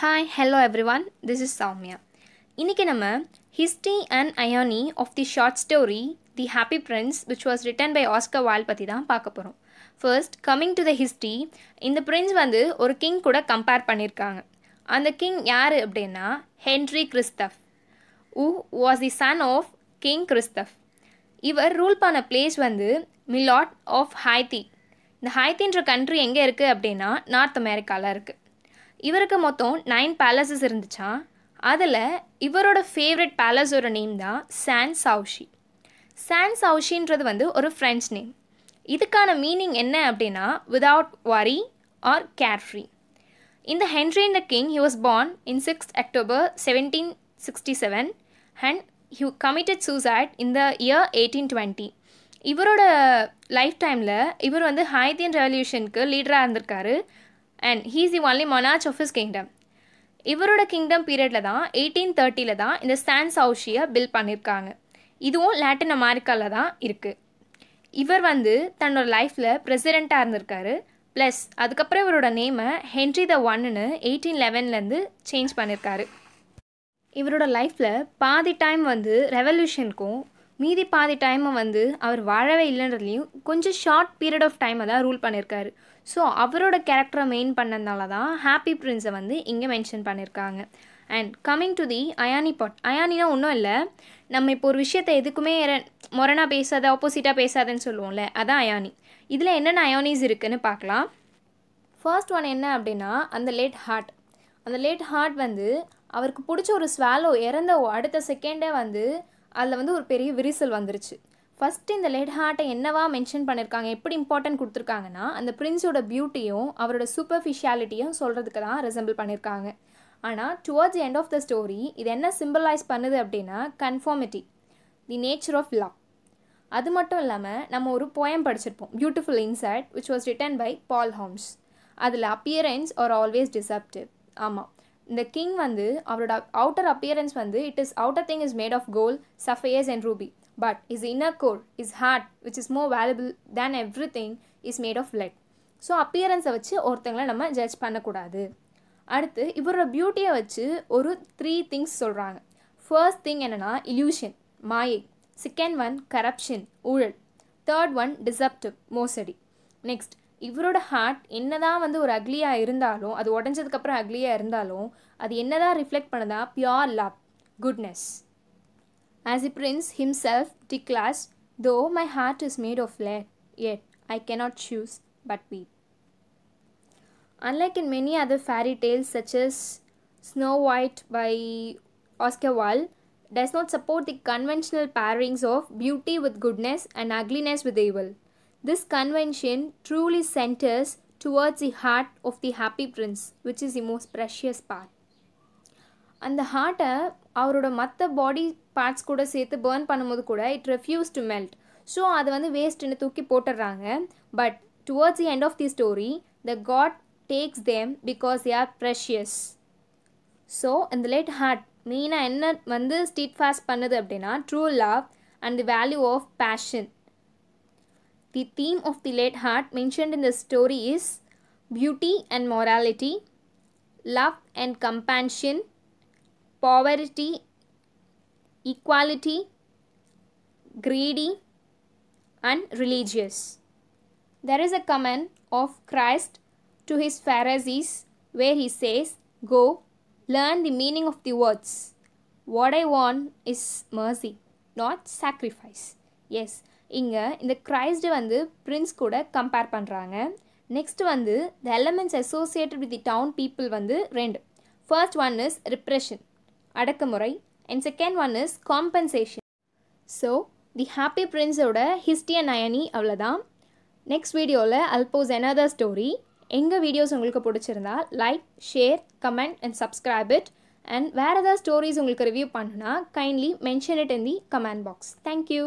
Hi hello everyone this is Soumya இன்றைக்கி நம்ம history and irony of the short story the happy prince which was written by Oscar Wilde பற்றி தான் பார்க்க போகிறோம் first coming to the history இந்த prince வந்து ஒரு king கூட கம்பேர் பண்ணியிருக்காங்க அந்த கிங் யார் அப்படின்னா Henry Christophe who was the son of king Christophe இவர் ரூல் பண்ண பிளேஸ் வந்து மிலாட் ஆஃப் ஹைத்தி இந்த ஹைத்தின்ற கண்ட்ரி எங்கே இருக்குது அப்படின்னா நார்த் அமெரிக்காவில் இருக்குது இவருக்கு மொத்தம் நைன் பேலஸஸ் இருந்துச்சா அதில் இவரோட ஃபேவரட் பேலஸோட நேம் தான் சான் சவுஷி சான் சவுஷின்றது வந்து ஒரு ஃப்ரெஞ்ச் நேம் இதுக்கான மீனிங் என்ன அப்படின்னா without worry or care free இந்த Henry the king he was born in sixth October seventeen sixty seven and he committed suicide இந்த இயர் எயிட்டீன் டுவெண்ட்டி இவரோட லைஃப் டைமில் இவர் வந்து ஹைதியன் ரெவல்யூஷனுக்கு லீடராக இருந்திருக்காரு and he's the only monarch of his kingdom இவரோட கிங்டம் பீரியடில் தான் எயிட்டீன் தேர்ட்டியில் தான் இந்த சான் சவுஷியை பில் பண்ணியிருக்காங்க இதுவும் லாட்டின் அமெரிக்காவில் தான் இருக்குது இவர் வந்து தன்னோட லைஃப்பில் ப்ரெசிடெண்ட்டாக இருந்திருக்காரு ப்ளஸ் அதுக்கப்புறம் இவரோட நேமை ஹென்ரி த ஒன்னு எயிட்டீன் லெவன்லேருந்து சேஞ்ச் பண்ணியிருக்காரு இவரோட லைஃப்பில் பாதி டைம் வந்து ரெவல்யூஷனுக்கும் மீதி பாதி டைமை வந்து அவர் வாழவே இல்லைன்றதுலையும் கொஞ்சம் ஷார்ட் பீரியட் ஆஃப் டைமை தான் ரூல் பண்ணியிருக்காரு ஸோ அவரோட கேரக்டரை மெயின் பண்ணதுனால தான் ஹாப்பி பிரின்ஸை வந்து இங்கே மென்ஷன் பண்ணியிருக்காங்க and coming to the irony part அயானினா ஒன்றும் இல்லை நம்ம இப்போ ஒரு விஷயத்தை எதுக்குமே மொரணாக பேசாத ஆப்போசிட்டாக பேசாதன்னு சொல்லுவோம்ல அதான் அயானி இதில் என்னென்ன அயானிஸ் இருக்குதுன்னு பார்க்கலாம் ஃபர்ஸ்ட் ஒன் என்ன அப்படின்னா அந்த லேட் ஹார்ட் அந்த லேட் ஹார்ட் வந்து அவருக்கு பிடிச்ச ஒரு ஸ்வாலோ இறந்த அடுத்த செகண்டே வந்து அதில் வந்து ஒரு பெரிய விரிசல் வந்துருச்சு ஃபஸ்ட்டு இந்த லெட் ஹார்ட்டை என்னவா மென்ஷன் பண்ணியிருக்காங்க எப்படி இம்பார்ட்டன்ட் கொடுத்துருக்காங்கன்னா அந்த பிரின்ஸோட பியூட்டியும் அவரோட சூப்பர்ஃபிஷியாலிட்டியும் சொல்கிறதுக்கு தான் ரெசம்பிள் பண்ணியிருக்காங்க ஆனால் towards end of the story இது என்ன சிம்பிளைஸ் பண்ணுது அப்படின்னா conformity the nature of love அது மட்டும் இல்லாமல் நம்ம ஒரு போயம் படிச்சிருப்போம் beautiful inside which was written by Paul Holmes அதில் அப்பியரன்ஸ் ஆர் ஆல்வேஸ் டிசப்டிவ் ஆமாம் இந்த கிங் வந்து அவரோட அவுட்டர் அப்பியரன்ஸ் வந்து it is outer thing is made of gold surface and ruby but is inner core is heart which is more valuable than every thing is made of lead so அப்பியரன்ஸை வச்சு ஒருத்தங்களை நம்ம judge பண்ணக்கூடாது அடுத்து இவரோட பியூட்டியை வச்சு ஒரு த்ரீ திங்ஸ் சொல்கிறாங்க ஃபர்ஸ்ட் திங் என்னென்னா இல்யூஷன் மாயை செகண்ட் ஒன் கரப்ஷன் ஊழல் தேர்ட் ஒன் டிசப்டிவ் மோசடி நெக்ஸ்ட் இவரோட ஹார்ட் என்னதான் வந்து ஒரு அக்லியாக இருந்தாலும் அது உடஞ்சதுக்கப்புறம் அக்லியாக இருந்தாலும் அது என்னதான் ரிஃப்ளெக்ட் பண்ணதா pure love goodness as a prince himself declares though my heart is made of lead yet I cannot choose but weep unlike in many other fairy tales such as Snow White by Oscar Wilde does not support the conventional pairings of beauty with goodness and ugliness with evil this convention truly centres towards the heart of the happy prince which is the most precious part அந்த ஹார்ட்டை அவரோட மற்ற body parts கூட சேர்த்து burn பண்ணும்போது கூட it refuse to melt so அதை வந்து வேஸ்ட்னு தூக்கி போட்டுடுறாங்க but towards the end of the story the god takes them because they are precious so இந்த லேட் ஹார்ட் மெயினாக என்ன வந்து ஸ்டீட் ஃபாஸ்ட் பண்ணுது அப்படின்னா true love and the value of passion The theme of the late heart mentioned in the story is beauty and morality, love and compassion, poverty, equality, greedy, and religious. There is a command of Christ to his Pharisees where he says, Go, learn the meaning of the words. What I want is mercy, not sacrifice. Yes, இங்கே இந்த Christ வந்து Prince கூட compare பண்ணுறாங்க next வந்து the elements associated with the town people வந்து ரெண்டு first one is repression அடக்குமுறை and second one is compensation so the happy பிரின்ஸோட ஹிஸ்டி அண்ட் அயனி அவ்வளோதான் நெக்ஸ்ட் வீடியோவில் அல்போஸ் எனதர் ஸ்டோரி எங்கள் வீடியோஸ் உங்களுக்கு பிடிச்சிருந்தா like share comment and subscribe it and வேறு ஏதாவது ஸ்டோரிஸ் உங்களுக்கு ரிவ்யூ பண்ணுன்னா kindly mention it in the comment box thank you